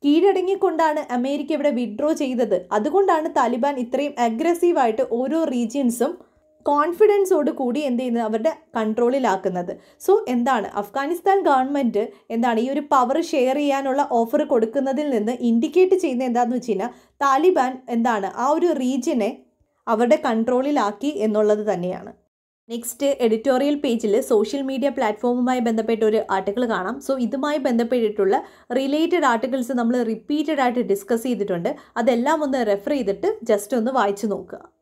കീഴടങ്ങിക്കൊണ്ടാണ് അമേരിക്ക ഇവിടെ വിഡ്രോ ചെയ്തത് അതുകൊണ്ടാണ് താലിബാൻ ഇത്രയും അഗ്രസീവായിട്ട് ഓരോ റീജിയൻസും കോൺഫിഡൻസോട് കൂടി എന്ത് ചെയ്യുന്നത് അവരുടെ കൺട്രോളിലാക്കുന്നത് സോ എന്താണ് അഫ്ഗാനിസ്ഥാൻ ഗവൺമെൻറ് എന്താണ് ഈ ഒരു പവർ ഷെയർ ചെയ്യാനുള്ള ഓഫർ കൊടുക്കുന്നതിൽ നിന്ന് ഇൻഡിക്കേറ്റ് ചെയ്യുന്നത് എന്താണെന്ന് വെച്ച് കഴിഞ്ഞാൽ താലിബാൻ എന്താണ് ആ ഒരു റീജിയനെ അവരുടെ കൺട്രോളിലാക്കി എന്നുള്ളത് തന്നെയാണ് നെക്സ്റ്റ് എഡിറ്റോറിയൽ പേജിൽ സോഷ്യൽ മീഡിയ പ്ലാറ്റ്ഫോമുമായി ബന്ധപ്പെട്ട ഒരു ആർട്ടിക്കിൾ കാണാം സോ ഇതുമായി ബന്ധപ്പെട്ടിട്ടുള്ള റിലേറ്റഡ് ആർട്ടിക്കിൾസ് നമ്മൾ റിപ്പീറ്റഡ് ആയിട്ട് ഡിസ്കസ് ചെയ്തിട്ടുണ്ട് അതെല്ലാം ഒന്ന് റെഫർ ചെയ്തിട്ട് ജസ്റ്റ് ഒന്ന് വായിച്ചു നോക്കുക